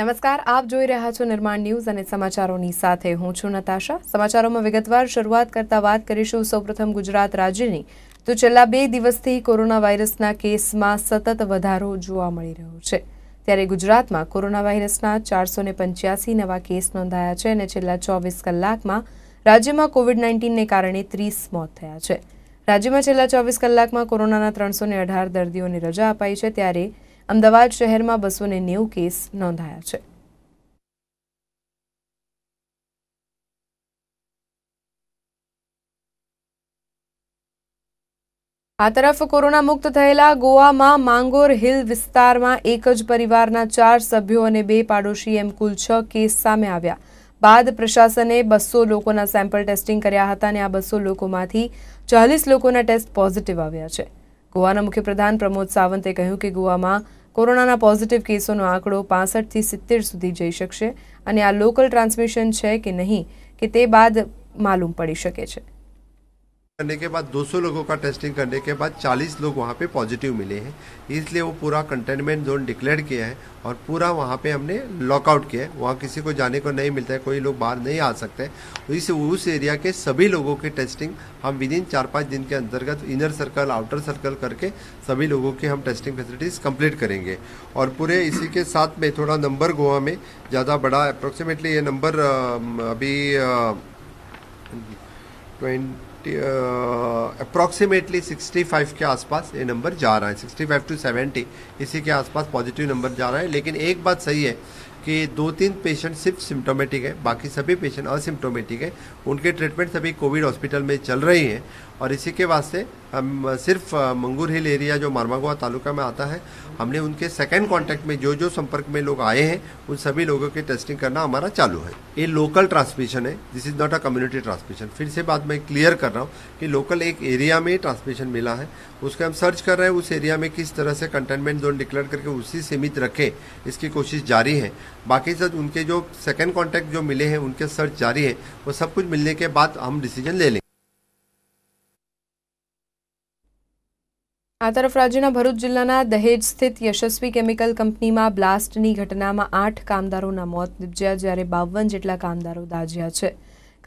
નમસ્કાર આપ જોઈ રહ્યા છો નિર્માણ ન્યૂઝ અને સમાચારોની સાથે હું છું નતાશા સમાચારોમાં વિગતવાર શરૂઆત કરતા વાત કરીશું સૌપ્રથમ ગુજરાત રાજ્યની તો છેલ્લા બે દિવસથી કોરોના વાયરસના કેસમાં સતત વધારો જોવા મળી રહ્યો છે ત્યારે ગુજરાતમાં કોરોના વાયરસના ચારસો પંચ્યાસી નવા કેસ નોંધાયા છે અને છેલ્લા ચોવીસ કલાકમાં રાજ્યમાં કોવિડ નાઇન્ટીનને કારણે ત્રીસ મોત થયા છે રાજ્યમાં છેલ્લા ચોવીસ કલાકમાં કોરોનાના ત્રણસો અઢાર દર્દીઓને રજા અપાઈ છે ત્યારે અમદાવાદ શહેરમાં બસો નેવું કેસ નોંધાયા છે આ તરફ કોરોના મુક્ત થયેલા ગોવામાં માંગોર હિલ વિસ્તારમાં એક જ પરિવારના ચાર સભ્યો અને બે પાડોશી એમ કુલ છ કેસ સામે આવ્યા બાદ પ્રશાસને બસો લોકોના સેમ્પલ ટેસ્ટિંગ કર્યા હતા અને આ બસો લોકોમાંથી ચાલીસ લોકોના ટેસ્ટ પોઝિટિવ આવ્યા છે ગોવાના મુખ્યપ્રધાન પ્રમોદ સાવંતે કહ્યું કે ગોવામાં કોરોનાના પોઝિટિવ કેસોનો આંકડો પાસઠથી સિત્તેર સુધી જઈ શકશે અને આ લોકલ ટ્રાન્સમિશન છે કે નહીં કે તે બાદ માલુમ પડી શકે છે करने के बाद 200 लोगों का टेस्टिंग करने के बाद 40 लोग वहाँ पे पॉजिटिव मिले हैं इसलिए वो पूरा कंटेनमेंट जोन डिक्लेयर किया है और पूरा वहाँ पे हमने लॉकआउट किया है वहाँ किसी को जाने को नहीं मिलता है कोई लोग बाहर नहीं आ सकते तो इस उस एरिया के सभी लोगों की टेस्टिंग हम विद इन चार पाँच दिन के अंतर्गत इनर सर्कल आउटर सर्कल करके सभी लोगों की हम टेस्टिंग फैसिलिटीज़ कंप्लीट करेंगे और पूरे इसी के साथ में थोड़ा नंबर गोवा में ज़्यादा बड़ा अप्रोक्सीमेटली ये नंबर अभी ट्वेंट अप्रॉक्सीमेटली फाइव uh, के आसपास ये नंबर जा रहा है सिक्सटी फाइव टू सेवेंटी इसी के आसपास पॉजिटिव नंबर जा रहा है लेकिन एक बात सही है कि दो तीन पेशेंट सिर्फ सिम्टोमेटिक है बाकी सभी पेशेंट असिम्टोमेटिक है उनके ट्रीटमेंट सभी कोविड हॉस्पिटल में चल रही हैं और इसी के वास्ते हम सिर्फ मंगूर हिल एरिया जो मारमागुआ तालुका में आता है हमने उनके सेकंड कांटेक्ट में जो जो संपर्क में लोग आए हैं उन सभी लोगों के टेस्टिंग करना हमारा चालू है ये लोकल ट्रांसमिशन है this is not a community transmission फिर से बात मैं क्लियर कर रहा हूँ कि लोकल एक एरिया में ट्रांसमिशन मिला है उसके हम सर्च कर रहे हैं उस एरिया में किस तरह से कंटेनमेंट जोन डिक्लेयर करके उसी सीमित रखें इसकी कोशिश जारी है बाकी सब उनके जो सेकेंड कॉन्टैक्ट जो मिले हैं उनके सर्च जारी है वो सब कुछ मिलने के बाद हम डिसीजन ले लेंगे આ તરફ રાજ્યના ભરૂચ જિલ્લાના દહેજ સ્થિત યશસ્વી કેમિકલ કંપનીમાં બ્લાસ્ટની ઘટનામાં આઠ કામદારોના મોત નિપજ્યા જ્યારે બાવન જેટલા કામદારો દાઝ્યા છે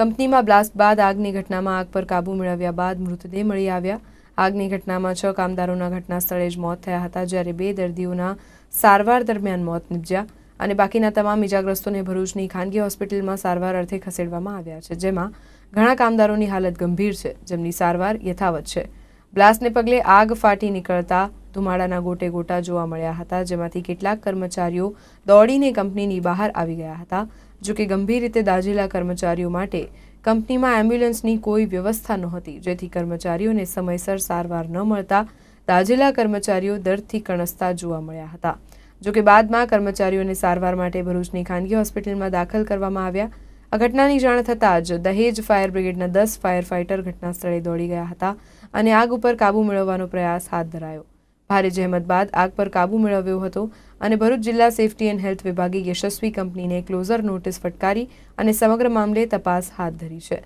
કંપનીમાં બ્લાસ્ટ બાદ આગની ઘટનામાં આગ પર કાબૂ મેળવ્યા બાદ મૃતદેહ મળી આવ્યા આગની ઘટનામાં છ કામદારોના ઘટના સ્થળે જ મોત થયા હતા જ્યારે બે દર્દીઓના સારવાર દરમિયાન મોત નિપજ્યા અને બાકીના તમામ ઇજાગ્રસ્તોને ભરૂચની ખાનગી હોસ્પિટલમાં સારવાર અર્થે ખસેડવામાં આવ્યા છે જેમાં ઘણા કામદારોની હાલત ગંભીર છે જેમની સારવાર યથાવત છે બ્લાસ્ટને પગલે આગ ફાટી નીકળતા ધુમાડાના ગોટે ગોટા જોવા મળ્યા હતા જેમાંથી કેટલાક કર્મચારીઓ દોડીને કંપનીની બહાર આવી ગયા હતા જોકે ગંભીર રીતે દાઝેલા કર્મચારીઓ માટે કંપનીમાં એમ્બ્યુલન્સની કોઈ વ્યવસ્થા નહોતી જેથી કર્મચારીઓને સમયસર સારવાર ન મળતા દાઝેલા કર્મચારીઓ દર્દથી કણસતા જોવા મળ્યા હતા જોકે બાદમાં કર્મચારીઓને સારવાર માટે ભરૂચની ખાનગી હોસ્પિટલમાં દાખલ કરવામાં આવ્યા આ ઘટનાની જાણ થતાં જ દહેજ ફાયર બ્રિગેડના દસ ફાયર ફાઇટર ઘટના સ્થળે દોડી ગયા હતા અને આગ ઉપર કાબૂ મેળવવાનો પ્રયાસ હાથ ધરાયો ભારે જહેમત બાદ આગ પર કાબુ મેળવ્યો હતો અને ભરૂચ જિલ્લા સેફટી એન્ડ હેલ્થ વિભાગે યશસ્વી કંપનીને ક્લોઝર નોટિસ ફટકારી અને સમગ્ર મામલે તપાસ હાથ ધરી છે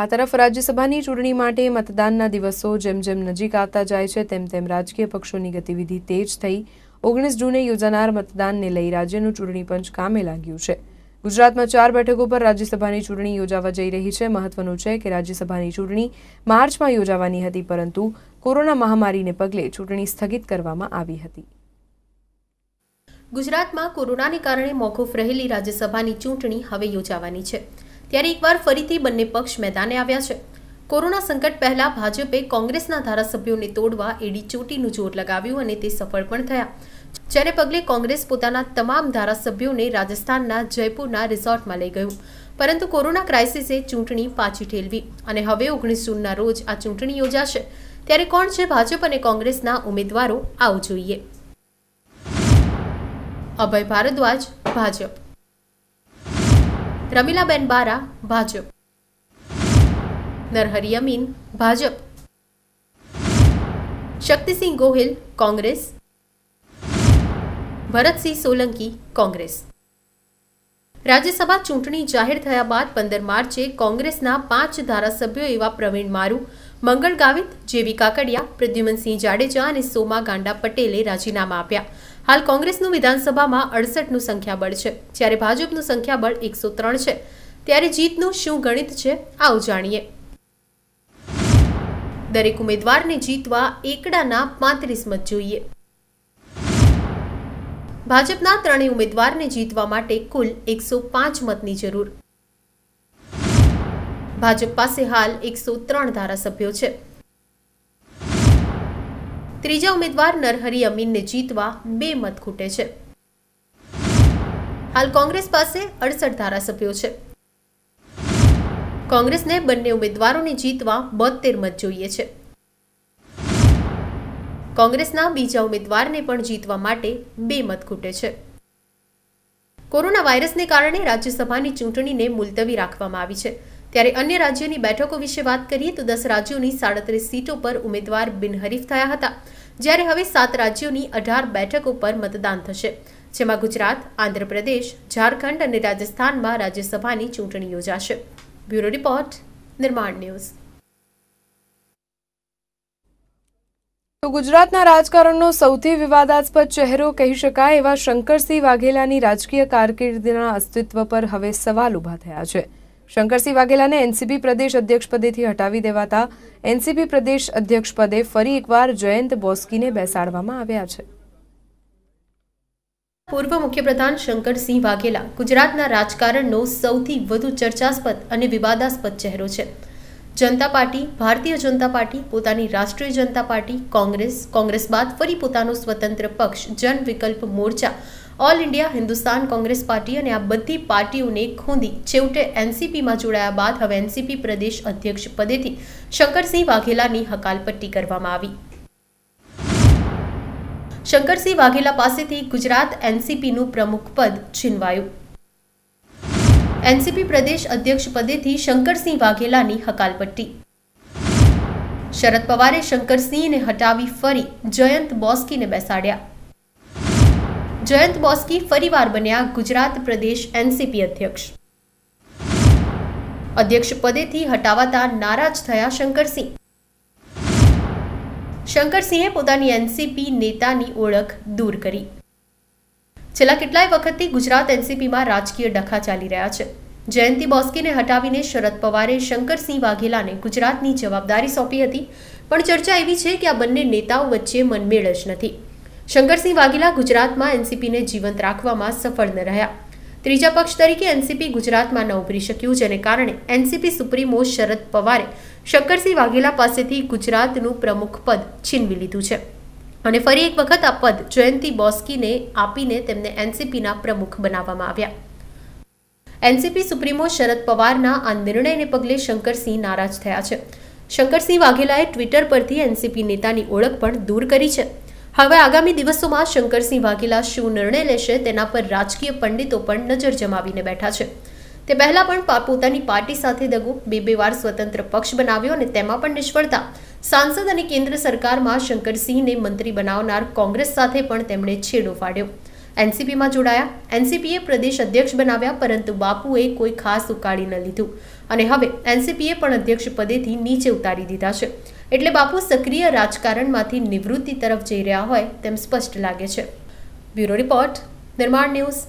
આ તરફ રાજ્યસભાની ચૂંટણી માટે મતદાનના દિવસો જેમ જેમ નજીક આવતા જાય છે તેમ તેમ રાજકીય પક્ષોની ગતિવિધિ તેજ થઈ ઓગણીસ જૂને યોજાનાર મતદાનને લઈ રાજ્યનું ચૂંટણી પંચ કામે લાગ્યું છે ગુજરાતમાં ચાર બેઠકો પર રાજ્યસભાની ચૂંટણી યોજાવા જઈ રહી છે મહત્વનું છે કે રાજ્યસભાની ચૂંટણી માર્ચમાં યોજાવાની હતી પરંતુ કોરોના મહામારીને પગલે ચૂંટણી સ્થગિત કરવામાં આવી હતી ગુજરાતમાં કોરોનાને કારણે મોકૂફ રહેલી રાજ્યસભાની ચૂંટણી હવે યોજાવાની છે ત્યારે એકવાર ફરીથી બંને પક્ષ મેદાને આવ્યા છે કોરોના સંકટ પહેલા ભાજપે કોંગ્રેસના ધારાસભ્યોને તોડવા એડી ચોટીનું જોર લગાવ્યું અને તે સફળ પણ થયા જેને પગલે કોંગ્રેસ પોતાના તમામ ધારાસભ્યોને રાજસ્થાનના જયપુરના રિસોર્ટમાં લઈ ગયું પરંતુ કોરોના ક્રાઇસિસે ચૂંટણી પાછી ઠેલવી અને હવે ઓગણીસ જૂનના રોજ આ ચૂંટણી યોજાશે ત્યારે કોણ છે ભાજપ અને કોંગ્રેસના ઉમેદવારો આવું જોઈએ અભય ભારદ્વાજ ભાજપ રમીલાબેન બારા ભાજપ નરહરી અમીન ભાજપ શક્તિસિંહ ગોહિલ કોંગ્રેસ ભરતસિંહ સોલંકી કોંગ્રેસ રાજ્યસભા ચૂંટણી જાહેર થયા બાદ પંદર માર્ચે કોંગ્રેસના પાંચ ધારાસભ્યો એવા પ્રવીણ મારુ મંગળ ગાવિત જેવી કાકડિયા પ્રદ્યુમનસિંહ જાડેજા અને સોમા ગાંડા પટેલે રાજીનામા આપ્યા હાલ કોંગ્રેસનું વિધાનસભામાં અડસઠનું સંખ્યાબળ છે જ્યારે ભાજપનું સંખ્યાબળ એકસો ત્રણ છે ત્યારે જીતનું શું ગણિત છે આવું જાણીએ દરેક ઉમેદવારને જીતવા એકડાના પાંત્રીસ મત જોઈએ ભાજપના ત્રણેય ઉમેદવારને જીતવા માટે કુલ એકસો પાંચ મતની જરૂર ભાજપ પાસે હાલ એકસો ત્રણ ધારાસભ્યો છે ત્રીજા ઉમેદવાર નરહરી અમીનને જીતવા બે મત ખૂટે છે હાલ કોંગ્રેસ પાસે અડસઠ ધારાસભ્યો છે કોંગ્રેસને બંને ઉમેદવારોને જીતવા બોતેર મત જોઈએ છે કોંગ્રેસના બીજા ઉમેદવારને પણ જીતવા માટે બે મત ખૂટે છે કોરોના વાયરસને કારણે રાજ્યસભાની ચૂંટણીને મુલતવી રાખવામાં આવી છે ત્યારે અન્ય રાજ્યોની બેઠકો વિશે વાત કરીએ તો દસ રાજ્યોની સાડત્રીસ સીટો પર ઉમેદવાર બિનહરીફ થયા હતા જ્યારે હવે સાત રાજ્યોની અઢાર બેઠકો પર મતદાન થશે જેમાં ગુજરાત આંધ્રપ્રદેશ ઝારખંડ અને રાજસ્થાનમાં રાજ્યસભાની ચૂંટણી યોજાશે બ્યુરો રિપોર્ટ નિર્માણ ન્યૂઝ ગુજરાતના રાજકારણનો સૌથી વિવાદાસ્પદ ચહેરો કહી શકાય એવા શંકરસિંહ વાઘેલાની રાજકીય કારકિર્દીના અસ્તિત્વ પર હવે સવાલ ઊભા થયા છે શંકરસિંહ વાઘેલાને એનસીપી પ્રદેશ અધ્યક્ષ પદેથી હટાવી દેવાતા એનસીપી પ્રદેશ અધ્યક્ષ પદે ફરી એકવાર જયંત બોસ્કીને બેસાડવામાં આવ્યા છે પૂર્વ મુખ્યપ્રધાન શંકરસિંહ વાઘેલા ગુજરાતના રાજકારણનો સૌથી વધુ ચર્ચાસ્પદ અને વિવાદાસ્પદ ચહેરો છે જનતા પાર્ટી ભારતીય જનતા પાર્ટી પોતાની રાષ્ટ્રીય જનતા પાર્ટી કોંગ્રેસ કોંગ્રેસ બાદ ફરી પોતાનો સ્વતંત્ર પક્ષ Jan Vikalp Morcha All India Hindustan Congress Party અને આ બધી પાર્ટીઓને ખૂંદી છેવટે એનસીપીમાં જોડાયા બાદ હવે એનસીપી પ્રદેશ અધ્યક્ષ પદેથી શંકરસિંહ વાઘેલાની હકાલપટ્ટી કરવામાં આવી શંકરસિંહ વાઘેલા પાસેથી ગુજરાત એનસીપીનું પ્રમુખ પદ છીનવાયું એનસીપી પ્રદેશ અધ્યક્ષ પદેથી શંકરસિંહ વાઘેલાની હકાલપટ્ટી શરદ પવારે શંકરસિંહને હટાવી ફરી જયંત બોસ્કીને બેસાડ્યા જયંત બોસ્કી ફરીવાર બન્યા ગુજરાત પ્રદેશ એનસીપી અધ્યક્ષ અધ્યક્ષ પદેથી હટાવાતા નારાજ થયા શંકરસિંહ શંકરસિંહે પોતાની એનસીપી નેતાની ઓળખ દૂર કરી છેલ્લા કેટલાય વખતથી ગુજરાત એનસીપીમાં રાજકીય ડખા ચાલી રહ્યા છે જયંતિ બોસ્કીને હટાવીને શરદ પવારે શંકરસિંહ વાઘેલાને ગુજરાતની જવાબદારી સોંપી હતી પણ ચર્ચા એવી છે કે આ બંને નેતાઓ વચ્ચે મનમેળ જ નથી શંકરસિંહ વાઘેલા ગુજરાતમાં એનસીપીને જીવંત રાખવામાં સફળ ન રહ્યા ત્રીજા પક્ષ તરીકે એનસીપી ગુજરાતમાં ન ઉભરી શક્યું જેને કારણે એનસીપી સુપ્રીમો શરદ પવારે શંકરસિંહ વાઘેલા પાસેથી ગુજરાતનું પ્રમુખ પદ છીનવી લીધું છે અને ફરી એક વખત આ પદ જયંતિ બોસ્કીને આપીને તેમને એનસીપીના પ્રમુખ બનાવવામાં આવ્યા એનસીપી સુપ્રીમો શરદ પવારના આ નિર્ણયને પગલે શંકરસિંહ નારાજ થયા છે શંકરસિંહ વાઘેલાએ ટ્વિટર પરથી એનસીપી નેતાની ઓળખ પણ દૂર કરી છે હવે આગામી દિવસોમાં શંકરસિંહ વાઘેલા શું નિર્ણય લેશે તેના પર રાજકીય પંડિતો પણ નજર જમાવીને બેઠા છે તે પહેલા પણ પોતાની પાર્ટી સાથે દગો બે બે વાર સ્વતંત્ર પક્ષ બનાવ્યો અને તેમાં પણ નિષ્ફળતા સાંસદ અને કેન્દ્ર સરકારમાં શંકરસિંહને મંત્રી બનાવનાર કોંગ્રેસ સાથે પણ તેમણે છેડો ફાડ્યો એનસીપીમાં જોડાયા એનસીપીએ પ્રદેશ અધ્યક્ષ બનાવ્યા પરંતુ બાપુએ કોઈ ખાસ ઉકાળી ન લીધું અને હવે એનસીપીએ પણ અધ્યક્ષ પદેથી નીચે ઉતારી દીધા છે એટલે બાપુ સક્રિય રાજકારણમાંથી નિવૃત્તિ તરફ જઈ રહ્યા હોય તેમ સ્પષ્ટ લાગે છે bureau report Nirman News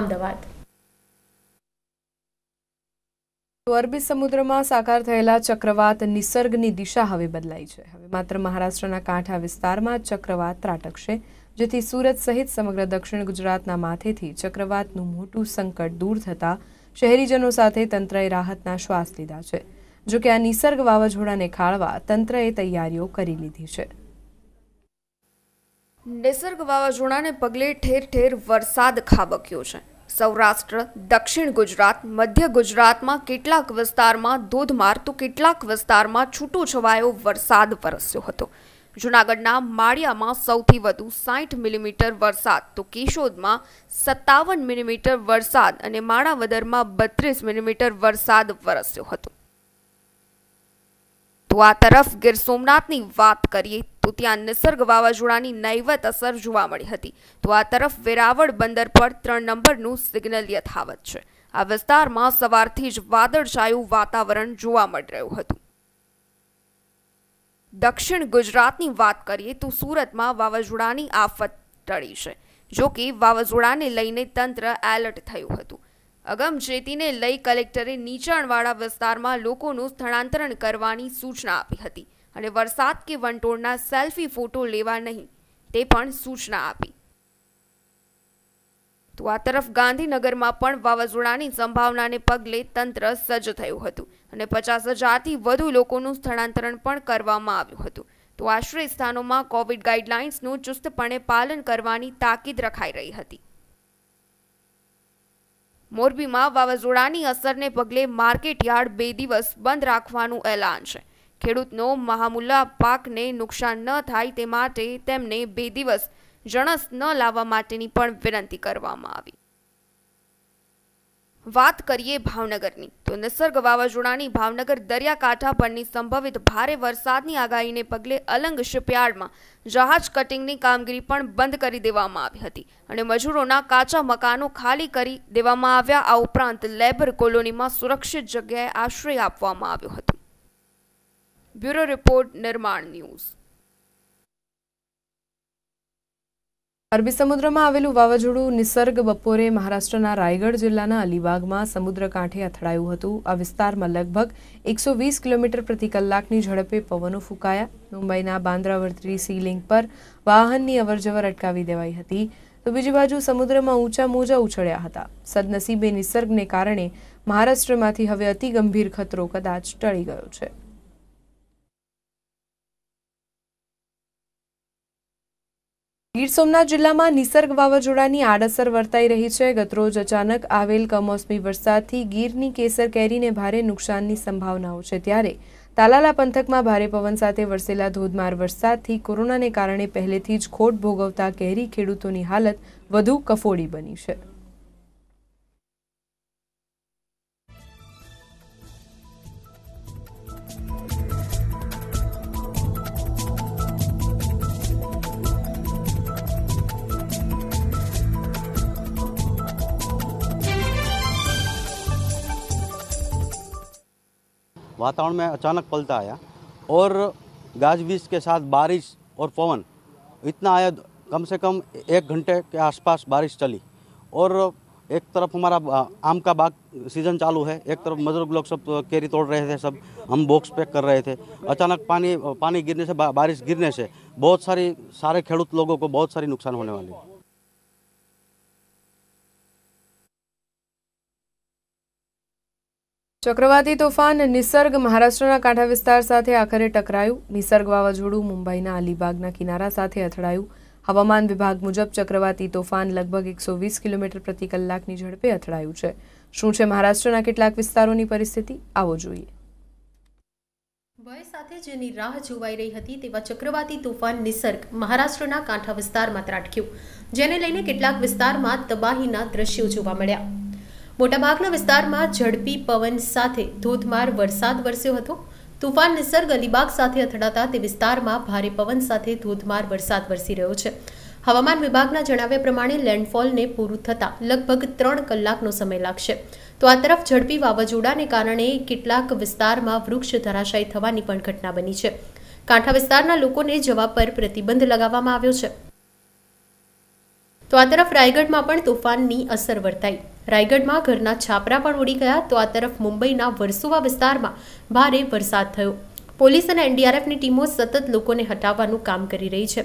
Ahmedabad તો અરબી સમુદ્રમાં સાકાર થયેલા ચક્રવાત નિસર્ગની દિશા હવે બદલાઈ છે હવે માત્ર મહારાષ્ટ્રના કાંઠા વિસ્તારમાં ચક્રવાત ત્રાટકશે જેથી સુરત સહિત સમગ્ર દક્ષિણ ગુજરાતના માથેથી ચક્રવાતનું મોટું સંકટ દૂર થતાં શહેરીજનો સાથે તંત્રએ રાહતના શ્વાસ લીધા છે જોકે આ નિસર્ગ વાવાઝોડાને ખાળવા તંત્રએ તૈયારીઓ કરી લીધી છે નિસર્ગ વાવાઝોડાને પગલે ઠેર ઠેર વરસાદ ખાબક્યો છે સૌરાષ્ટ્ર દક્ષિણ ગુજરાત મધ્ય ગુજરાતમાં કેટલાક વિસ્તારમાં ધોધમાર તો કેટલાક વિસ્તારમાં છૂટોછવાયો વરસાદ વરસ્યો હતો જૂનાગઢના માળિયામાં સૌથી વધુ સાઠ મિલીમીટર વરસાદ તો કેશોદમાં સત્તાવન મિલીમીટર વરસાદ અને માણાવદરમાં બત્રીસ મિલીમીટર વરસાદ વરસ્યો હતો તો આ તરફ ગીર સોમનાથની વાત કરીએ તો નિસર્ગ વાવાઝોડાની નૈવત અસર જોવા મળી હતી તો આ તરફ વેરાવળ બંદર પર ત્રણ નંબરનું સિગ્નલ યથાવત છે આ વિસ્તારમાં સવારથી જ વાદળછાયું વાતાવરણ જોવા મળી રહ્યું હતું દક્ષિણ ગુજરાતની વાત કરીએ તો સુરતમાં વાવાઝોડાની આફત ટળી છે જોકે વાવાઝોડાને લઈને તંત્ર એલર્ટ થયું હતું અગમચેતીને લઈ કલેક્ટરે નીચાણવાળા વિસ્તારમાં લોકોનું સ્થળાંતરણ કરવાની સૂચના આપી હતી અને વરસાદ કે વંટોળના સેલ્ફી ફોટો લેવા નહીં તે પણ સૂચના આપી તો આ તરફ ગાંધીનગરમાં પણ વાવાઝોડાની સંભાવનાને પગલે તંત્ર સજ્જ થયું હતું અને પચાસ હજારથી વધુ લોકોનું સ્થળાંતરણ પણ કરવામાં આવ્યું હતું તો આશ્રય સ્થાનોમાં કોવિડ ગાઈડલાઇન્સનું ચુસ્તપણે પાલન કરવાની તાકીદ રખાઈ રહી હતી મોરબીમાં વાવાઝોડાની અસરને પગલે માર્કેટ યાર્ડ બે દિવસ બંધ રાખવાનું એલાન છે ખેડૂતનો મહામુલા પાકને નુકસાન ન થાય તે માટે તેમને બે દિવસ જણસ ન લાવવા માટેની પણ વિનંતી કરવામાં આવી વાત કરીએ ભાવનગરની તો નિસર્ગ વાવાઝોડાની ભાવનગર દરિયાકાંઠા પરની સંભવિત ભારે વરસાદની આગાહીને પગલે અલંગ શિપયાર્ડમાં જહાજ કટિંગની કામગીરી પણ બંધ કરી દેવામાં આવી હતી અને મજૂરોના કાચા મકાનો ખાલી કરી દેવામાં આવ્યા આ ઉપરાંત લેબર કોલોનીમાં સુરક્ષિત જગ્યાએ આશ્રય આપવામાં આવ્યો હતો બ્યુરો રિપોર્ટ નિર્માણ ન્યૂઝ અરબી સમુદ્રમાં આવેલું વાવાઝોડું નિસર્ગ બપોરે મહારાષ્ટ્રના રાયગઢ જિલ્લાના અલીબાગમાં સમુદ્ર કાંઠે અથડાયું હતું આ વિસ્તારમાં લગભગ એકસો વીસ કિલોમીટર પ્રતિ કલાકની ઝડપે પવનો ફૂંકાયા મુંબઈના બાંદ્રાવર્તી સી લિંક પર વાહનની અવરજવર અટકાવી દેવાઈ હતી તો બીજી બાજુ સમુદ્રમાં ઊંચા મોજા ઉછળ્યા હતા સદનસીબે નિસર્ગને કારણે મહારાષ્ટ્રમાંથી હવે અતિ ગંભીર ખતરો કદાચ ટળી ગયો છે ગીર સોમનાથ જિલ્લામાં નિસર્ગ વાવાઝોડાની આડઅસર વર્તાઈ રહી છે ગતરોજ અચાનક આવેલ કમોસમી વરસાદથી ગીરની કેસર કેરીને ભારે નુકસાનની સંભાવનાઓ છે ત્યારે તાલાલા પંથકમાં ભારે પવન સાથે વરસેલા ધોધમાર વરસાદથી કોરોનાને કારણે પહેલેથી જ ખોટ ભોગવતા કેરી ખેડૂતોની હાલત વધુ કફોડી બની છે वातावरण में अचानक पलटा आया और गाज बीज के साथ बारिश और पवन इतना आया कम से कम एक घंटे के आसपास बारिश चली और एक तरफ हमारा आम का बाग सीज़न चालू है एक तरफ मजदूर लोग सब केरी तोड़ रहे थे सब हम बॉक्स पैक कर रहे थे अचानक पानी पानी गिरने से बारिश गिरने से बहुत सारी सारे खेडूत लोगों को बहुत सारी नुकसान होने वाली है ચક્રવાતી તોફાન નિસર્ગ મહારાષ્ટ્રના કાંઠા વિસ્તાર સાથે આખરે ટકરાયું નિસર્ગ વાવાઝોડું મુંબઈના અલીબાગના કિનારા સાથે અથડાયું હવામાન વિભાગ મુજબ ચક્રવાતી તોફાન લગભગ એકસો વીસ કિલોમીટર પ્રતિ કલાકની ઝડપે અથડાયું છે શું છે મહારાષ્ટ્રના કેટલાક વિસ્તારોની પરિસ્થિતિ આવો જોઈએ ભય સાથે જેની રાહ જોવાઈ રહી હતી તેવા ચક્રવાતી તોફાન નિસર્ગ મહારાષ્ટ્રના કાંઠા વિસ્તારમાં ત્રાટક્યું જેને લઈને કેટલાક વિસ્તારમાં તબાહીના દ્રશ્યો જોવા મળ્યા મોટાભાગના વિસ્તારમાં ઝડપી પવન સાથે ધોધમાર વરસાદ વરસ્યો હતો તુફાન નિસર્ગ અલીબાગ સાથે અથડાતા તે વિસ્તારમાં ભારે પવન સાથે ધોધમાર વરસાદ વરસી રહ્યો છે હવામાન વિભાગના જણાવ્યા પ્રમાણે લેન્ડફોલને પૂરું થતાં લગભગ ત્રણ કલાકનો સમય લાગશે તો આ તરફ ઝડપી વાવાઝોડાને કારણે કેટલાક વિસ્તારમાં વૃક્ષ ધરાશાયી થવાની પણ ઘટના બની છે કાંઠા વિસ્તારના લોકોને જવા પર પ્રતિબંધ લગાવવામાં આવ્યો છે તો આ તરફ રાયગઢમાં પણ તોફાનની અસર વર્તાઈ રાયગઢમાં ઘરના છાપરા પણ ઉડી ગયા તો આ તરફ મુંબઈના વરસુવા વિસ્તારમાં ભારે વરસાદ થયો પોલીસ અને એનડીઆરએફની ટીમો સતત લોકોને હટાવવાનું કામ કરી રહી છે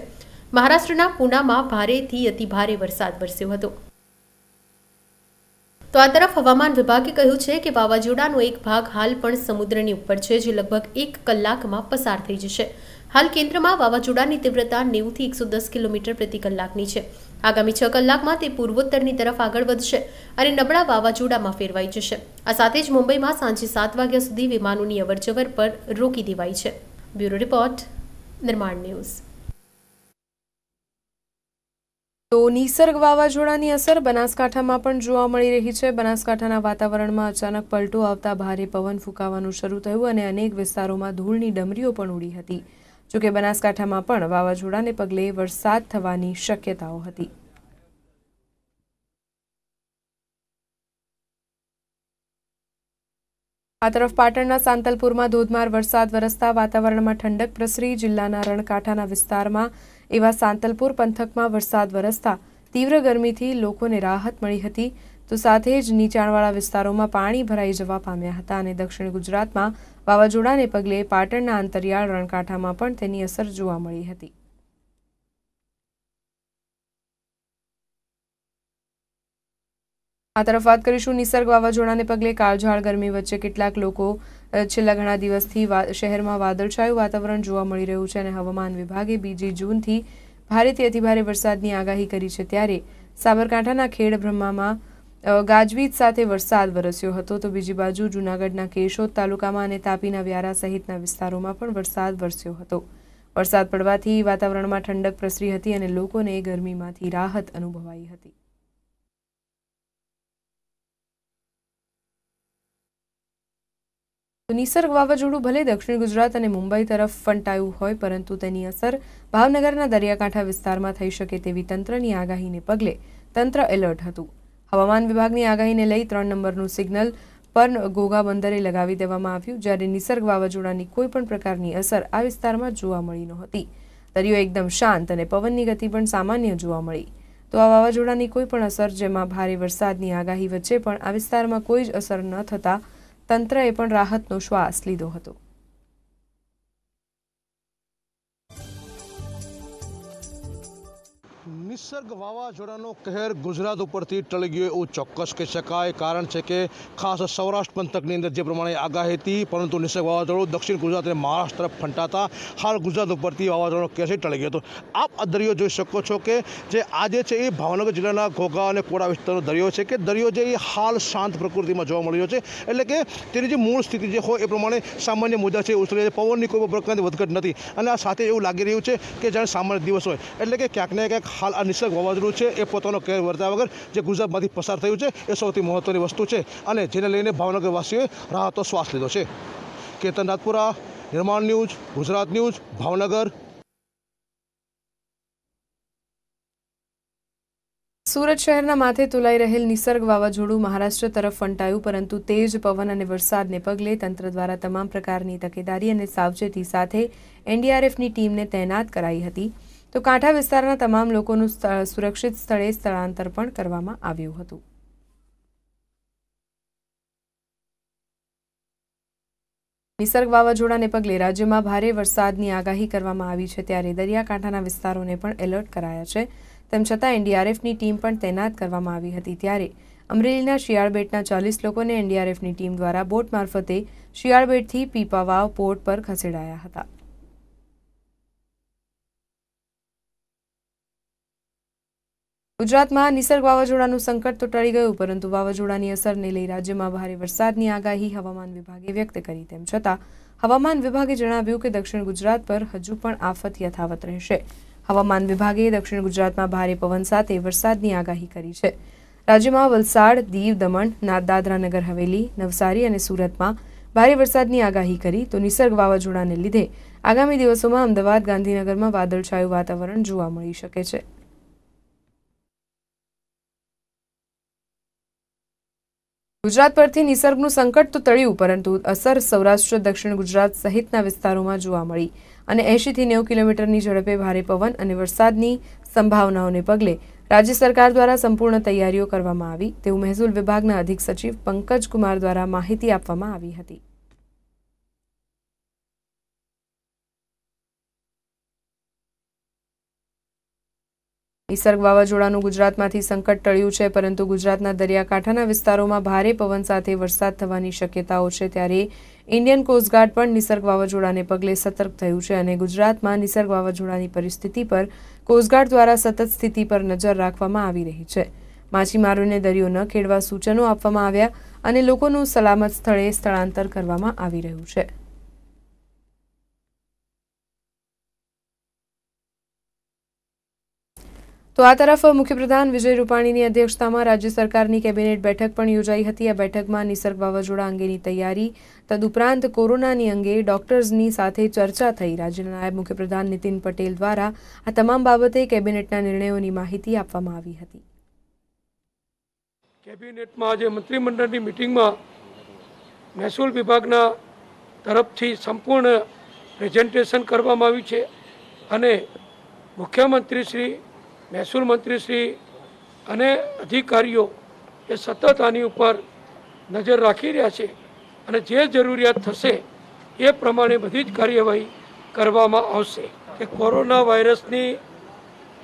મહારાષ્ટ્રના પૂનામાં ભારેથી અતિભારે વરસાદ વરસ્યો હતો તો આ તરફ હવામાન વિભાગે કહ્યું છે કે વાવાઝોડાનો એક ભાગ હાલ પણ સમુદ્રની ઉપર છે જે લગભગ એક કલાકમાં પસાર થઈ જશે હાલ કેન્દ્રમાં વાવાઝોડાની તીવ્રતા નેવુંથી એકસો દસ કિલોમીટર પ્રતિ કલાકની છે આગામી છ કલાકમાં તે પૂર્વોત્તરની તરફ આગળ વધશે અને નબળા વાવાઝોડામાં ફેરવાઈ જશે આ સાથે જ મુંબઈમાં સાંજે સાત વાગ્યા સુધી વિમાનોની અવરજવર પર રોકી દેવાઈ છે બ્યુરો રિપોર્ટ નિર્માણ ન્યૂઝ તો નિસર્ગ વાવાઝોડાની અસર બનાસકાંઠામાં પણ જોવા મળી રહી છે બનાસકાંઠાના વાતાવરણમાં અચાનક પલટો આવતા ભારે પવન ફૂંકાવાનું શરૂ થયું અને અનેક વિસ્તારોમાં ધૂળની ડમરીઓ પણ ઉડી હતી જોકે બનાસકાંઠામાં પણ વાવાઝોડાને પગલે વરસાદ થવાની શક્યતાઓ હતી આ તરફ પાટણના સાંતલપુરમાં ધોધમાર વરસાદ વરસતા વાતાવરણમાં ઠંડક પ્રસરી જિલ્લાના રણકાંઠાના વિસ્તારમાં એવા સાંતલપુર પંથકમાં વરસાદ વરસતા તીવ્ર ગરમીથી લોકોને રાહત મળી હતી તો સાથે જ નીચાણવાળા વિસ્તારોમાં પાણી ભરાઈ જવા પામ્યા હતા અને દક્ષિણ ગુજરાતમાં વાવાઝોડાને પગલે પાટણના અંતરિયાળ રણકાંઠામાં પણ તેની અસર જોવા મળી હતી આ તરફ વાત કરીશું નિસર્ગ વાવાઝોડાને પગલે કાળઝાળ ગરમી વચ્ચે કેટલાક લોકો છેલ્લા ઘણા દિવસથી શહેરમાં વાદળછાયું વાતાવરણ જોવા મળી રહ્યું છે અને હવામાન વિભાગે બીજી જૂનથી ભારેથી અતિભારે વરસાદની આગાહી કરી છે ત્યારે સાબરકાંઠાના ખેડ બ્રહ્મામાં ગાજવીજ સાથે વરસાદ વરસ્યો હતો તો બીજી બાજુ જૂનાગઢના કેશોદ તાલુકામાં અને તાપીના વ્યારા સહિતના વિસ્તારોમાં પણ વરસાદ વરસ્યો હતો વરસાદ પડવાથી વાતાવરણમાં ઠંડક પ્રસરી હતી અને લોકોને ગરમીમાંથી રાહત અનુભવાઈ હતી નિસર્ગ વાવાઝોડું ભલે દક્ષિણ ગુજરાત અને મુંબઈ તરફ ફંટાયું હોય પરંતુ તેની અસર ભાવનગરના દરિયાકાંઠા વિસ્તારમાં થઈ શકે તેવી તંત્રની આગાહીને પગલે તંત્ર એલર્ટ હતું હવામાન વિભાગની આગાહીને લઈ ત્રણ નંબરનું સિગ્નલ પર ગોગા બંદરે લગાવી દેવામાં આવ્યું જ્યારે નિસર્ગ વાવાઝોડાની કોઈપણ પ્રકારની અસર આ વિસ્તારમાં જોવા મળી નહોતી દરિયો એકદમ શાંત અને પવનની ગતિ પણ સામાન્ય જોવા મળી તો આ વાવાઝોડાની કોઈ પણ અસર જેમાં ભારે વરસાદની આગાહી વચ્ચે પણ આ વિસ્તારમાં કોઈ જ અસર ન થતાં તંત્રએ પણ રાહતનો શ્વાસ લીધો હતો નિસર્ગ વાવાઝોડાનો કહેર ગુજરાત ઉપરથી ટળી ગયો એવું ચોક્કસ કહી શકાય કારણ છે કે ખાસ સૌરાષ્ટ્ર પંથકની અંદર જે પ્રમાણે આગાહી હતી પરંતુ નિસર્ગ વાવાઝોડું દક્ષિણ ગુજરાત અને મહારાષ્ટ્ર તરફ ફંટાતા હાલ ગુજરાત ઉપરથી વાવાઝોડાનો કહેર ટળી ગયો હતો આપ આ દરિયો જોઈ શકો છો કે જે આજે છે એ ભાવનગર જિલ્લાના ઘોઘા અને કોડા વિસ્તારનો દરિયો છે કે દરિયો જે હાલ શાંત પ્રકૃતિમાં જોવા મળ્યો છે એટલે કે તેની જે મૂળ સ્થિતિ જે હોય એ પ્રમાણે સામાન્ય મુદ્દા છે ઉછળી પવનની કોઈ પ્રકારની વધઘટ નથી અને આ સાથે એવું લાગી રહ્યું છે કે જાણે સામાન્ય દિવસ હોય એટલે કે ક્યાંક ને ક્યાંક હાલ આ નિસર્ગ વાવાઝોડું છે એ પોતાનો કેર વર્તાવ્યા વગર જે ગુજરાતમાંથી પસાર થયું છે એ સૌથી મહત્ત્વની વસ્તુ છે અને જેને લઈને ભાવનગરવાસીઓએ રાહતો શ્વાસ લીધો છે કેતન નાથપુરા નિર્માણ ન્યૂઝ ગુજરાત ન્યૂઝ ભાવનગર સુરત શહેરના માથે તુલાઈ રહેલ નિસર્ગ વાવાઝોડું મહારાષ્ટ્ર તરફ ફંટાયું પરંતુ તેજ પવન અને વરસાદને પગલે તંત્ર દ્વારા તમામ પ્રકારની તકેદારી અને સાવચેતી સાથે એનડીઆરએફની ટીમને તૈનાત કરાઈ હતી તો કાંઠા વિસ્તારના તમામ લોકોનું સુરક્ષિત સ્થળે સ્થળાંતર પણ કરવામાં આવ્યું હતું નિસર્ગ વાવાઝોડાને પગલે રાજ્યમાં ભારે વરસાદની આગાહી કરવામાં આવી છે ત્યારે દરિયાકાંઠાના વિસ્તારોને પણ એલર્ટ કરાયા છે તેમ છતાં એનડીઆરએફની ટીમ પણ તૈનાત કરવામાં આવી હતી ત્યારે અમરેલીના શિયાળબેટના ચાલીસ લોકોને એનડીઆરએફની ટીમ દ્વારા બોટ મારફતે શિયાળબેટથી પીપાવાવ પોર્ટ પર ખસેડાયા હતા ગુજરાતમાં નિસર્ગ વાવાઝોડાનું સંકટ તો ટળી ગયું પરંતુ વાવાઝોડાની અસરને લઈ રાજ્યમાં ભારે વરસાદની આગાહી હવામાન વિભાગે વ્યક્ત કરી તેમ છતાં હવામાન વિભાગે જણાવ્યું કે દક્ષિણ ગુજરાત પર હજુ પણ આફત યથાવત રહેશે હવામાન વિભાગે દક્ષિણ ગુજરાતમાં ભારે પવન સાથે વરસાદની આગાહી કરી છે રાજ્યમાં વલસાડ દીવ દમણ નગર હવેલી નવસારી અને સુરતમાં ભારે વરસાદની આગાહી કરી તો નિસર્ગ વાવાઝોડાને લીધે આગામી દિવસોમાં અમદાવાદ ગાંધીનગરમાં વાદળછાયું વાતાવરણ જોવા મળી શકે છે ગુજરાત પરથી નિસર્ગનું સંકટ તો તળ્યું પરંતુ અસર સૌરાષ્ટ્ર દક્ષિણ ગુજરાત સહિતના વિસ્તારોમાં જોવા મળી અને એંશીથી નેવું કિલોમીટરની ઝડપે ભારે પવન અને વરસાદની સંભાવનાઓને પગલે રાજ્ય સરકાર દ્વારા સંપૂર્ણ તૈયારીઓ કરવામાં આવી તેવું મહેસૂલ વિભાગના અધિક સચિવ પંકજ કુમાર દ્વારા માહિતી આપવામાં આવી હતી નિસર્ગ વાવાઝોડાનું ગુજરાતમાંથી સંકટ ટળ્યું છે પરંતુ ગુજરાતના દરિયાકાંઠાના વિસ્તારોમાં ભારે પવન સાથે વરસાદ થવાની શક્યતાઓ છે ત્યારે ઇન્ડિયન કોસ્ટગાર્ડ પણ નિસર્ગ વાવાઝોડાને પગલે સતર્ક થયું છે અને ગુજરાતમાં નિસર્ગ વાવાઝોડાની પરિસ્થિતિ પર કોસ્ટગાર્ડ દ્વારા સતત સ્થિતિ પર નજર રાખવામાં આવી રહી છે માછીમારોને દરિયો ન ખેડવા સૂચનો આપવામાં આવ્યા અને લોકોનું સલામત સ્થળે સ્થળાંતર કરવામાં આવી રહ્યું છે તો આ તરફ મુખ્યપ્રધાન વિજય રૂપાણીની અધ્યક્ષતામાં રાજ્ય સરકારની કેબિનેટ બેઠક પણ યોજાઈ હતી આ બેઠકમાં નિસર્ગ વાવાઝોડા અંગેની તૈયારી તદુપરાંત કોરોનાની અંગે ડોક્ટર્સની સાથે ચર્ચા થઈ રાજ્યના નાયબ મુખ્યપ્રધાન નીતિન પટેલ દ્વારા આ તમામ બાબતે કેબિનેટના નિર્ણયોની માહિતી આપવામાં આવી હતી કેબિનેટમાં આજે મંત્રીમંડળની મિટિંગમાં મહેસૂલ વિભાગના તરફથી સંપૂર્ણ પ્રેઝન્ટેશન કરવામાં આવ્યું છે અને મુખ્યમંત્રી શ્રી મહેસૂલ મંત્રીશ્રી અને અધિકારીઓ એ સતત આની ઉપર નજર રાખી રહ્યા છે અને જે જરૂરિયાત થશે એ પ્રમાણે બધી જ કાર્યવાહી કરવામાં આવશે કે કોરોના વાયરસની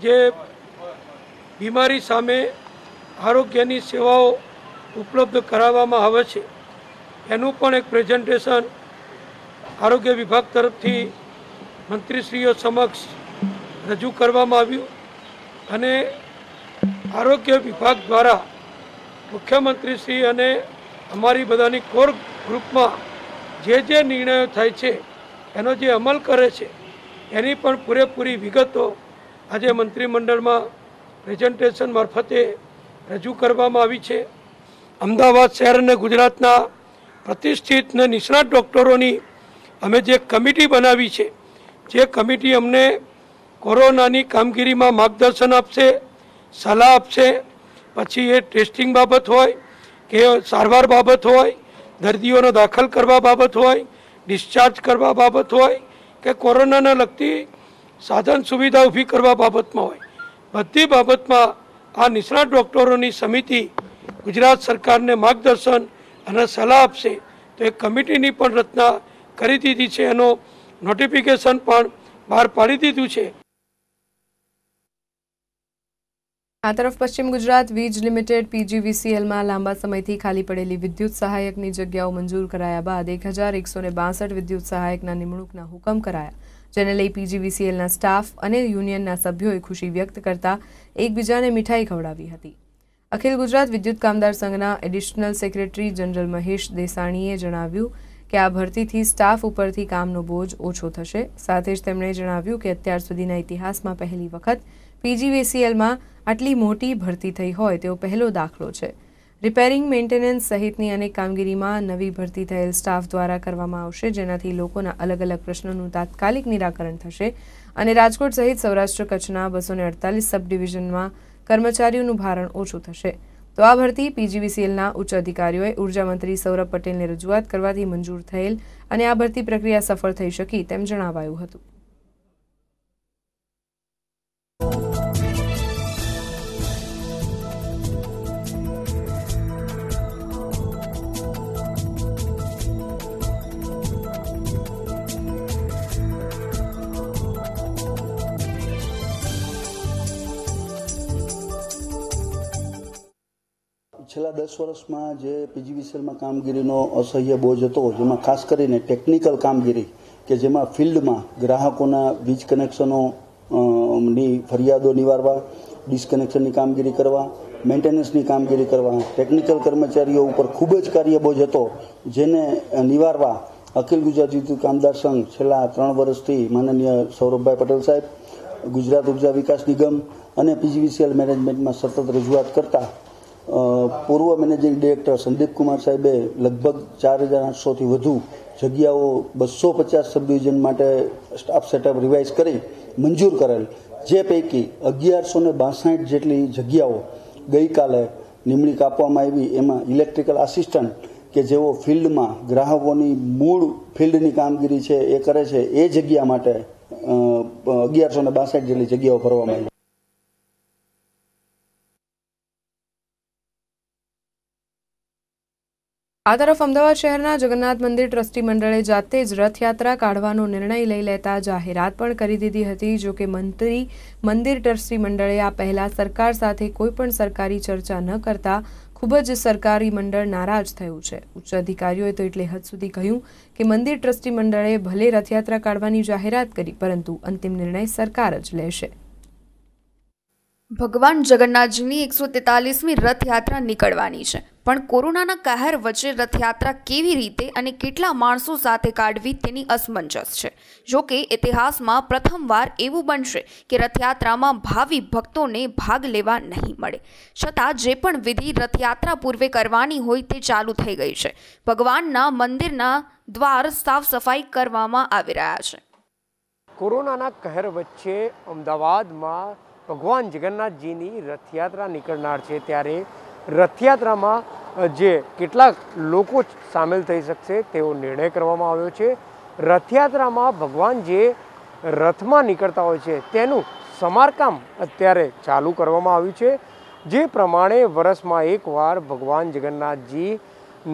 જે બીમારી સામે આરોગ્યની સેવાઓ ઉપલબ્ધ કરાવવામાં આવે છે એનું પણ એક પ્રેઝન્ટેશન આરોગ્ય વિભાગ તરફથી મંત્રીશ્રીઓ સમક્ષ રજૂ કરવામાં આવ્યું અને આરોગ્ય વિભાગ દ્વારા મુખ્યમંત્રીશ્રી અને અમારી બધાની કોર ગ્રુપમાં જે જે નિર્ણયો થાય છે એનો જે અમલ કરે છે એની પણ પૂરેપૂરી વિગતો આજે મંત્રીમંડળમાં પ્રેઝન્ટેશન મારફતે રજૂ કરવામાં આવી છે અમદાવાદ શહેર અને ગુજરાતના પ્રતિષ્ઠિત ને નિષ્ણાત ડૉક્ટરોની અમે જે કમિટી બનાવી છે જે કમિટી અમને કોરોનાની કામગીરીમાં માર્ગદર્શન આપશે સલાહ આપશે પછી એ ટેસ્ટિંગ બાબત હોય કે સારવાર બાબત હોય દર્દીઓનો દાખલ કરવા બાબત હોય ડિસ્ચાર્જ કરવા બાબત હોય કે કોરોનાને લગતી સાધન સુવિધા ઊભી કરવા બાબતમાં હોય બધી બાબતમાં આ નિષ્ણાત ડૉક્ટરોની સમિતિ ગુજરાત સરકારને માર્ગદર્શન અને સલાહ આપશે તો એ કમિટીની પણ રચના કરી દીધી છે એનો નોટિફિકેશન પણ બહાર પાડી દીધું છે આ તરફ પશ્ચિમ ગુજરાત વીજ લિમિટેડ પીજીવીસીએલમાં લાંબા સમયથી ખાલી પડેલી વિદ્યુત સહાયકની જગ્યાઓ મંજૂર કરાયા બાદ એક હજાર એકસો ને વિદ્યુત સહાયકના નિમણૂકના હુકમ કરાયા જેને લઈ પીજીવીસીએલના સ્ટાફ અને યુનિયનના સભ્યોએ ખુશી વ્યક્ત કરતા એકબીજાને મીઠાઈ ખવડાવી હતી અખિલ ગુજરાત વિદ્યુત કામદાર સંઘના એડિશનલ સેક્રેટરી જનરલ મહેશ દેસાણીએ જણાવ્યું કે આ ભરતીથી સ્ટાફ ઉપરથી કામનો બોજ ઓછો થશે સાથે જ તેમણે જણાવ્યું કે અત્યાર સુધીના ઇતિહાસમાં પહેલી વખત પીજીવીસીએલમાં આટલી મોટી ભરતી થઈ હોય તેવો પહેલો દાખલો છે રિપેરિંગ મેન્ટેનન્સ સહિતની અનેક કામગીરીમાં નવી ભરતી થયેલ સ્ટાફ દ્વારા કરવામાં આવશે જેનાથી લોકોના અલગ અલગ પ્રશ્નોનું તાત્કાલિક નિરાકરણ થશે અને રાજકોટ સહિત સૌરાષ્ટ્ર કચ્છના બસો ને અડતાલીસ સબ ડિવિઝનમાં કર્મચારીઓનું ભારણ ઓછું થશે તો આ ભરતી પીજીવીસીએલના ઉચ્ચ અધિકારીઓએ ઉર્જામંત્રી સૌરભ પટેલને રજૂઆત કરવાથી મંજૂર થયેલ અને આ ભરતી પ્રક્રિયા સફળ થઈ શકી તેમ જણાવાયું હતું છેલ્લા દસ વર્ષમાં જે પીજીવીસીએલમાં કામગીરીનો અસહ્ય બોજ હતો જેમાં ખાસ કરીને ટેકનિકલ કામગીરી કે જેમાં ફિલ્ડમાં ગ્રાહકોના વીજ કનેક્શનો ની ફરિયાદો નિવારવા ડિસ્કનેક્શનની કામગીરી કરવા મેન્ટેનન્સની કામગીરી કરવા ટેકનિકલ કર્મચારીઓ ઉપર ખૂબ જ કાર્યબોજ હતો જેને નિવારવા અખિલ ગુજરાત વિદ્યુત કામદાર સંઘ છેલ્લા ત્રણ વર્ષથી માનનીય સૌરભભાઈ પટેલ સાહેબ ગુજરાત ઉર્જા વિકાસ નિગમ અને પીજીવીસીએલ મેનેજમેન્ટમાં સતત રજૂઆત કરતા પૂર્વ મેનેજિંગ ડિરેક્ટર સંદીપ કુમાર સાહેબે લગભગ ચાર હજાર આઠસોથી વધુ જગ્યાઓ બસો પચાસ સબ માટે સ્ટાફ સેટઅપ રિવાઇઝ કરી મંજૂર કરેલ જે પૈકી અગિયારસો ને બાસઠ જેટલી જગ્યાઓ ગઈકાલે નિમણી કાપવામાં આવી એમાં ઇલેક્ટ્રિકલ આસિસ્ટન્ટ કે જેઓ ફિલ્ડમાં ગ્રાહકોની મૂળ ફિલ્ડની કામગીરી છે એ કરે છે એ જગ્યા માટે અગિયારસો ને બાસઠ જેટલી જગ્યાઓ ભરવામાં આવી આ તરફ અમદાવાદ શહેરના જગન્નાથ મંદિર ટ્રસ્ટી મંડળે જાતે જ રથયાત્રા કાઢવાનો નિર્ણય લઈ લેતા જાહેરાત પણ કરી દીધી હતી જો કે મંત્રી મંદિર ટ્રસ્ટી મંડળે આ પહેલા સરકાર સાથે કોઈ પણ સરકારી ચર્ચા ન કરતા ખૂબ જ સરકારી મંડળ નારાજ થયું છે ઉચ્ચ અધિકારીઓએ તો એટલે હદ સુધી કહ્યું કે મંદિર ટ્રસ્ટી મંડળે ભલે રથયાત્રા કાઢવાની જાહેરાત કરી પરંતુ અંતિમ નિર્ણય સરકાર જ લેશે ભગવાન જગન્નાથજીની એકસો તેતાલીસમી રથયાત્રા નીકળવાની છે પણ કોરોનાના કહેર વચ્ચે રથયાત્રા કેવી રીતે અને કેટલા માણસો સાથે કાઢવી તેની અસમંજસ છે જોકે ઇતિહાસમાં પ્રથમવાર એવું બનશે કે રથયાત્રામાં ભાવિ ભક્તોને ભાગ લેવા નહીં મળે છતાં જે પણ વિધિ રથયાત્રા પૂર્વે કરવાની હોય તે ચાલુ થઈ ગઈ છે ભગવાનના મંદિરના દ્વાર સાફ સફાઈ કરવામાં આવી રહ્યા છે કોરોનાના કહેર વચ્ચે અમદાવાદમાં ભગવાન જગન્નાથજીની રથયાત્રા નીકળનાર છે ત્યારે રથયાત્રામાં જે કેટલાક લોકો સામેલ થઈ શકશે તેવો નિર્ણય કરવામાં આવ્યો છે રથયાત્રામાં ભગવાન જે રથમાં નીકળતા હોય છે તેનું સમારકામ અત્યારે ચાલુ કરવામાં આવ્યું છે જે પ્રમાણે વર્ષમાં એકવાર ભગવાન જગન્નાથજી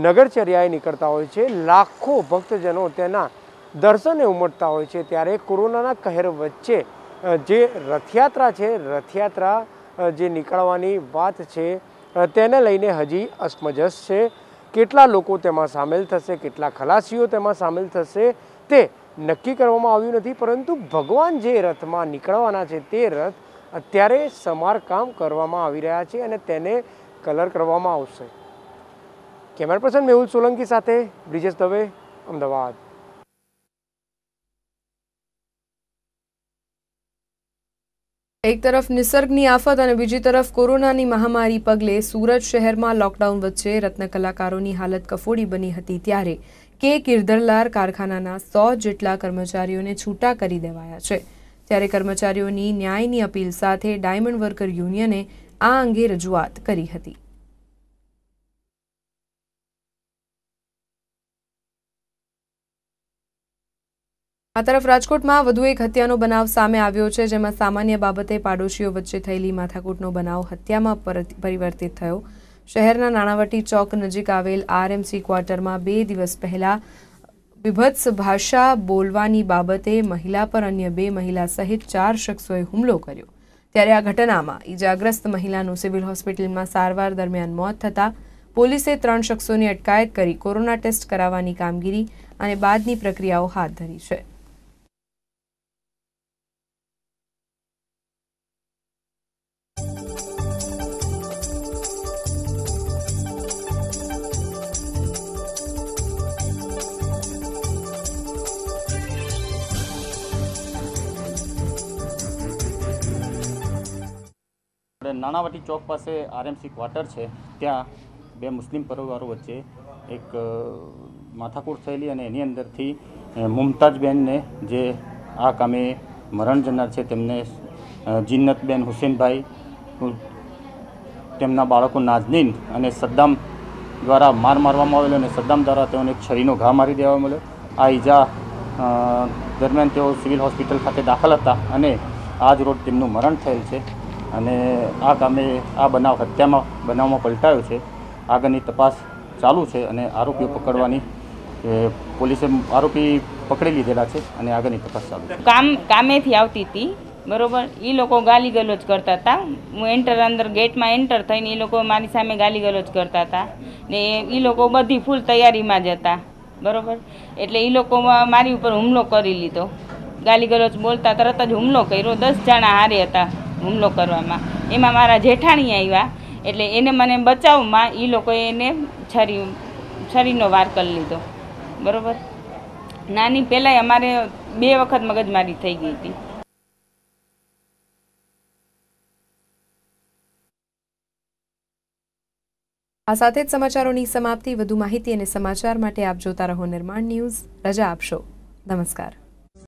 નગરચર્યાએ નીકળતા હોય છે લાખો ભક્તજનો તેના દર્શને ઉમટતા હોય છે ત્યારે કોરોનાના કહેર વચ્ચે જે રથયાત્રા છે રથયાત્રા જે નીકળવાની વાત છે તેને લઈને હજી અસમંજસ છે કેટલા લોકો તેમાં સામેલ થશે કેટલા ખલાસીઓ તેમાં સામેલ થશે તે નક્કી કરવામાં આવ્યું નથી પરંતુ ભગવાન જે રથમાં નીકળવાના છે તે રથ અત્યારે સમારકામ કરવામાં આવી રહ્યા છે અને તેને કલર કરવામાં આવશે કેમેરા પર્સન મેહુલ સોલંકી સાથે બ્રિજેશ દવે અમદાવાદ એક તરફ નિસર્ગની આફત અને બીજી તરફ કોરોનાની મહામારી પગલે સુરત શહેરમાં લોકડાઉન વચ્ચે રત્નકલાકારોની હાલત કફોડી બની હતી ત્યારે કે કિરદરલાર કારખાનાના સો જેટલા કર્મચારીઓને છૂટા કરી દેવાયા છે ત્યારે કર્મચારીઓની ન્યાયની અપીલ સાથે ડાયમંડ વર્કર યુનિયને આ અંગે રજૂઆત કરી હતી આ તરફ રાજકોટમાં વધુ એક હત્યાનો બનાવ સામે આવ્યો છે જેમાં સામાન્ય બાબતે પાડોશીઓ વચ્ચે થયેલી માથાકૂટનો બનાવ હત્યામાં પરિવર્તિત થયો શહેરના નાણાવટી ચોક નજીક આવેલ આરએમસી ક્વાર્ટરમાં બે દિવસ પહેલા વિભત્સ ભાષા બોલવાની બાબતે મહિલા પર અન્ય બે મહિલા સહિત ચાર શખ્સોએ હુમલો કર્યો ત્યારે આ ઘટનામાં ઈજાગ્રસ્ત મહિલાનું સિવિલ હોસ્પિટલમાં સારવાર દરમિયાન મોત થતાં પોલીસે ત્રણ શખ્સોની અટકાયત કરી કોરોના ટેસ્ટ કરાવવાની કામગીરી અને બાદની પ્રક્રિયાઓ હાથ ધરી છે આપણે નાણાવટી ચોક પાસે આરએમસી ક્વાર્ટર છે ત્યાં બે મુસ્લિમ પરિવારો વચ્ચે એક માથાકૂટ થયેલી અને એની અંદરથી મુમતાજબેનને જે આ કામે મરણ જનાર છે તેમને જિન્નતબેન હુસેનભાઈ તેમના બાળકો નાઝનીન અને સદ્દામ દ્વારા માર મારવામાં આવેલો અને સદ્દામ દ્વારા તેઓને છરીનો ઘા મારી દેવામાં આવ્યો આ ઈજા દરમિયાન તેઓ સિવિલ હોસ્પિટલ ખાતે દાખલ હતા અને આ જ રોડ તેમનું મરણ થયેલ છે અને આ કામે આ બનાવ હત્યામાં બનાવમાં પલટાયો છે આગળની તપાસ ચાલુ છે અને આરોપીઓ પકડવાની પોલીસે આરોપી પકડી લીધેલા છે અને આગળની તપાસ ચાલુ કામ કામેથી આવતી હતી બરોબર એ લોકો ગાલી ગલોચ કરતા હતા હું એન્ટર અંદર ગેટમાં એન્ટર થઈને એ લોકો મારી સામે ગાલી ગલોચ કરતા હતા ને એ લોકો બધી ફૂલ તૈયારીમાં જ હતા બરોબર એટલે એ લોકો મારી ઉપર હુમલો કરી લીધો ગાલી ગલોચ બોલતા તરત જ હુમલો કર્યો દસ જણા હારે હતા હુમલો કરવામાં એમાં મારા જેઠાણી આવ્યા એટલે એને મને બચાવમાં એ લોકોએ એને છરી છરીનો વાર કરી લીધો બરાબર નાની પહેલાંય અમારે બે વખત મગજમારી થઈ ગઈ હતી આ સાથે જ સમાચારોની સમાપ્તિ વધુ માહિતી અને સમાચાર માટે આપ જોતા રહો નિર્માણ ન્યૂઝ રજા આપશો નમસ્કાર